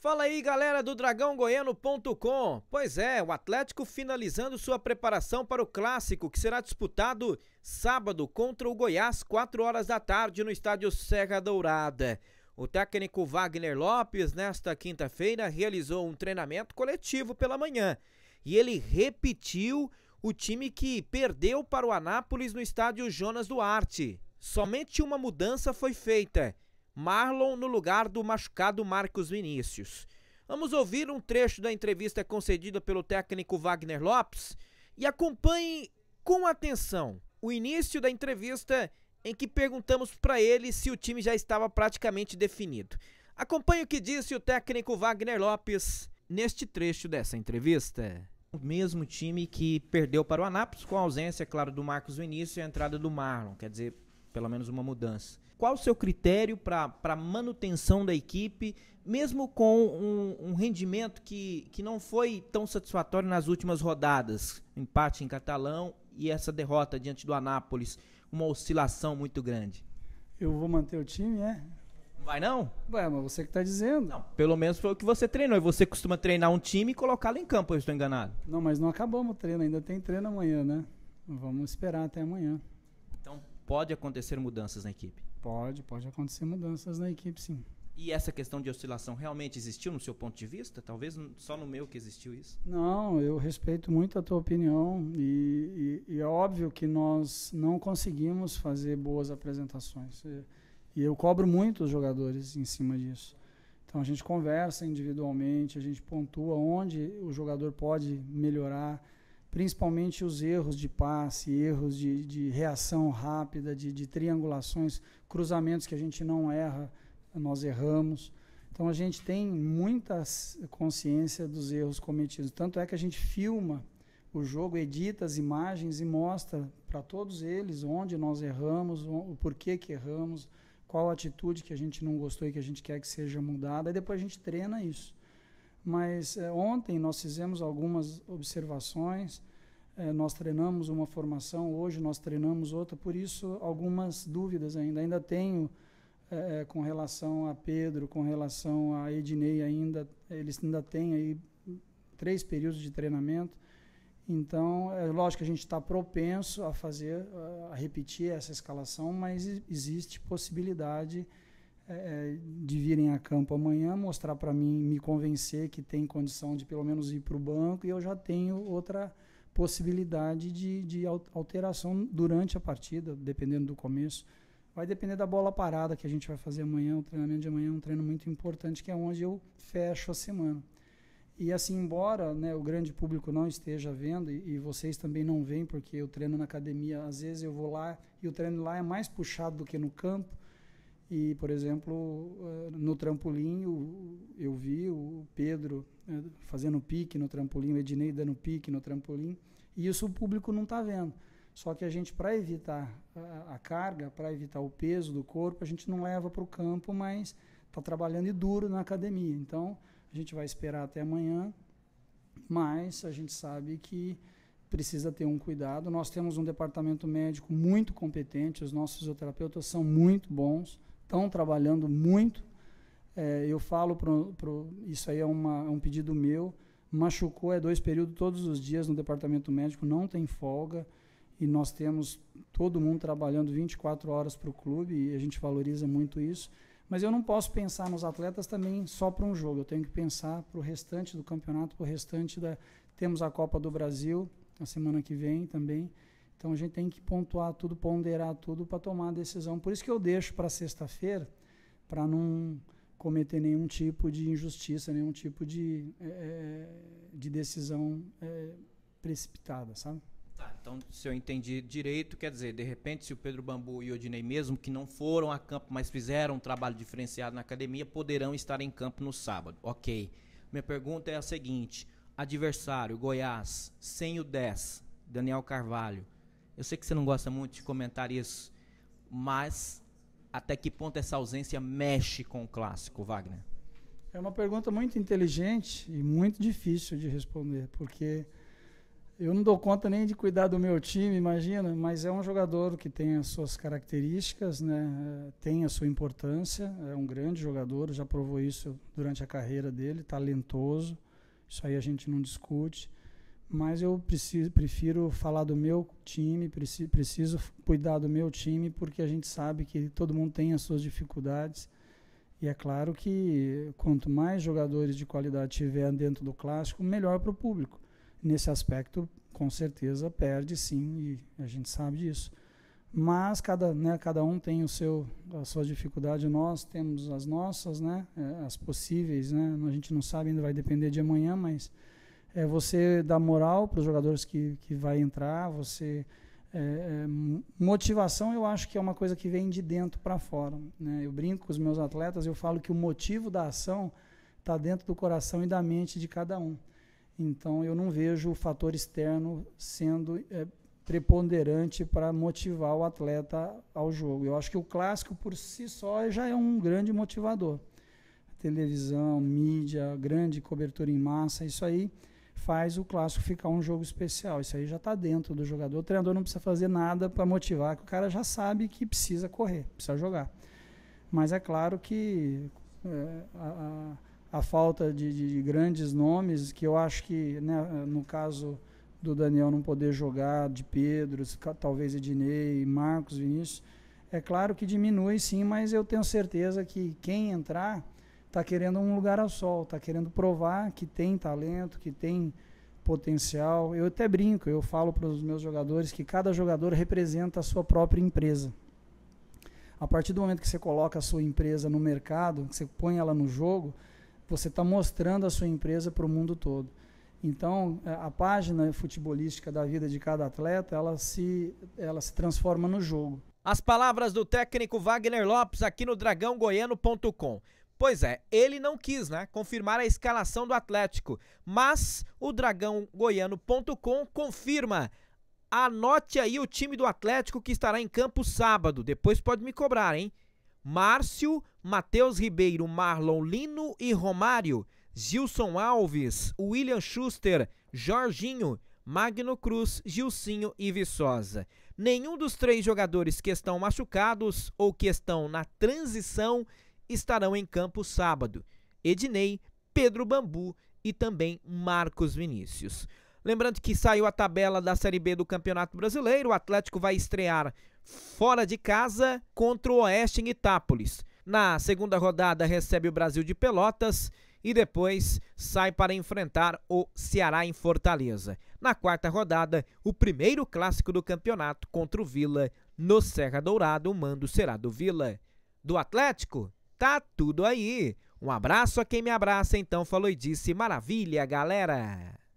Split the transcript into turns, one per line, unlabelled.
Fala aí, galera do dragãogoiano.com. Pois é, o Atlético finalizando sua preparação para o clássico que será disputado sábado contra o Goiás, 4 horas da tarde no estádio Serra Dourada. O técnico Wagner Lopes, nesta quinta-feira, realizou um treinamento coletivo pela manhã e ele repetiu o time que perdeu para o Anápolis no estádio Jonas Duarte. Somente uma mudança foi feita Marlon no lugar do machucado Marcos Vinícius. Vamos ouvir um trecho da entrevista concedida pelo técnico Wagner Lopes e acompanhe com atenção o início da entrevista em que perguntamos para ele se o time já estava praticamente definido. Acompanhe o que disse o técnico Wagner Lopes neste trecho dessa entrevista. O mesmo time que perdeu para o Anápolis, com a ausência, claro, do Marcos Vinícius e a entrada do Marlon. Quer dizer, pelo menos uma mudança. Qual o seu critério para manutenção da equipe, mesmo com um, um, rendimento que, que não foi tão satisfatório nas últimas rodadas? Empate em Catalão e essa derrota diante do Anápolis, uma oscilação muito grande.
Eu vou manter o time, é?
Vai não? Ué, mas você que está dizendo. Não, pelo menos foi o que você treinou. E você costuma treinar um time e colocá-lo em campo, eu estou enganado.
Não, mas não acabamos o treino, ainda tem treino amanhã, né? Vamos esperar até amanhã
pode acontecer mudanças na equipe? Pode, pode acontecer
mudanças na equipe, sim.
E essa questão de oscilação realmente existiu no seu ponto de vista? Talvez só no meu que existiu isso?
Não, eu respeito muito a tua opinião e, e, e é óbvio que nós não conseguimos fazer boas apresentações. E, e, eu cobro muito os jogadores em cima disso. Então a gente conversa individualmente, a gente pontua onde o jogador pode melhorar, principalmente os erros de passe, erros de, de reação rápida, de, de, triangulações, cruzamentos que a gente não erra, nós erramos. Então a gente tem muita consciência dos erros cometidos. Tanto é que a gente filma o jogo, edita as imagens e mostra para todos eles onde nós erramos, o porquê que erramos, qual atitude que a gente não gostou e que a gente quer que seja mudada. E depois a gente treina isso. Mas é, ontem nós fizemos algumas observações, é, nós treinamos uma formação, hoje nós treinamos outra, por isso algumas dúvidas ainda. Ainda tenho é, com relação a Pedro, com relação a Ednei, ainda, eles ainda têm aí três períodos de treinamento. Então, é lógico que a gente está propenso a fazer, a repetir essa escalação, mas existe possibilidade de é, é, de virem a campo amanhã, mostrar para mim, me convencer que tem condição de pelo menos ir para o banco e eu já tenho outra possibilidade de, de alteração durante a partida, dependendo do começo. Vai depender da bola parada que a gente vai fazer amanhã. O treinamento de amanhã é um treino muito importante, que é onde eu fecho a semana. E assim, embora né, o grande público não esteja vendo, e, e, vocês também não veem, porque eu treino na academia, às vezes eu vou lá e o treino lá é mais puxado do que no campo, e, por exemplo, eh, no trampolim, eu vi o Pedro eh, fazendo pique no trampolim, o Ednei dando pique no trampolim, e isso o público não está vendo. Só que a gente, para evitar a carga, para evitar o peso do corpo, a gente não leva para o campo, mas está trabalhando e duro na academia. Então, a gente vai esperar até amanhã, mas a gente sabe que precisa ter um cuidado. Nós temos um departamento médico muito competente, os nossos fisioterapeutas são muito bons estão trabalhando muito. É, eu falo, pro, pro, isso aí é, uma, é um pedido meu, machucou é dois períodos todos os dias no departamento médico, não tem folga e nós temos todo mundo trabalhando 24 horas para o clube e a gente valoriza muito isso. Mas eu não posso pensar nos atletas também só para um jogo, eu tenho que pensar para o restante do campeonato, para o restante da. Temos a Copa do Brasil na semana que vem também. Então a gente tem que pontuar tudo, ponderar tudo para tomar a decisão. Por isso que eu deixo para sexta-feira, para não cometer nenhum tipo de injustiça, nenhum tipo de, é, de decisão é, precipitada, sabe?
Tá, então, se eu entendi direito, quer dizer, de repente, se o Pedro Bambu e o Odinei, mesmo que não foram a campo, mas fizeram um trabalho diferenciado na academia, poderão estar em campo no sábado. Ok. Minha pergunta é a seguinte: adversário, Goiás, sem o 10, Daniel Carvalho eu sei que você não gosta muito de comentar isso, mas até que ponto essa ausência mexe com o clássico, Wagner?
É uma pergunta muito inteligente e muito difícil de responder, porque eu não dou conta nem de cuidar do meu time, imagina, mas é um jogador que tem as suas características, né? tem a sua importância, é um grande jogador, já provou isso durante a carreira dele, talentoso, isso aí a gente não discute mas eu preciso, prefiro falar do meu time, preciso, preciso cuidar do meu time, porque a gente sabe que todo mundo tem as suas dificuldades. E é claro que quanto mais jogadores de qualidade tiver dentro do clássico, melhor para o público. Nesse aspecto, com certeza perde sim, e a gente sabe disso. Mas cada, né, cada um tem o seu, a sua dificuldade, nós temos as nossas, né, eh, as possíveis. Né? A gente não sabe, ainda vai depender de amanhã, mas é você dar moral para os jogadores que, que vai entrar, você é, é, motivação eu acho que é uma coisa que vem de dentro para fora. Né? Eu brinco com os meus atletas, eu falo que o motivo da ação está dentro do coração e da mente de cada um. Então eu não vejo o fator externo sendo é, preponderante para motivar o atleta ao jogo. Eu acho que o clássico por si só já é um grande motivador. Televisão, mídia, grande cobertura em massa, isso aí faz o clássico ficar um jogo especial. Isso aí já está dentro do jogador. O treinador não precisa fazer nada para motivar, que o cara já sabe que precisa correr, precisa jogar. Mas é claro que é, a, a, falta de, de, grandes nomes, que eu acho que, né, no caso do Daniel não poder jogar, de Pedro, talvez Ednei, Marcos, Vinícius, é claro que diminui sim, mas eu tenho certeza que quem entrar está querendo um lugar ao sol, está querendo provar que tem talento, que tem potencial. Eu até brinco, eu falo para os meus jogadores que cada jogador representa a sua própria empresa. A partir do momento que você coloca a sua empresa no mercado, que você põe ela no jogo, você está mostrando a sua empresa para o mundo todo. Então, é, a página futebolística da vida de cada atleta, ela se, ela se transforma no jogo.
As palavras do técnico Wagner Lopes aqui no dragãogoiano.com. Pois é, ele não quis, né, confirmar a escalação do Atlético, mas o dragãogoiano.com confirma. Anote aí o time do Atlético que estará em campo sábado. Depois pode me cobrar, hein? Márcio, Matheus Ribeiro, Marlon Lino e Romário, Gilson Alves, William Schuster, Jorginho, Magno Cruz, Gilcinho e Viçosa. Nenhum dos três jogadores que estão machucados ou que estão na transição estarão em campo sábado. Ednei, Pedro Bambu e também Marcos Vinícius. Lembrando que saiu a tabela da Série B do Campeonato Brasileiro, o Atlético vai estrear fora de casa contra o Oeste em Itápolis. Na segunda rodada recebe o Brasil de Pelotas e depois sai para enfrentar o Ceará em Fortaleza. Na quarta rodada, o primeiro clássico do campeonato contra o Vila no Serra Dourado. O mando será do Vila. Do Atlético? Tá tudo aí. Um abraço a quem me abraça, então falou e disse maravilha, galera.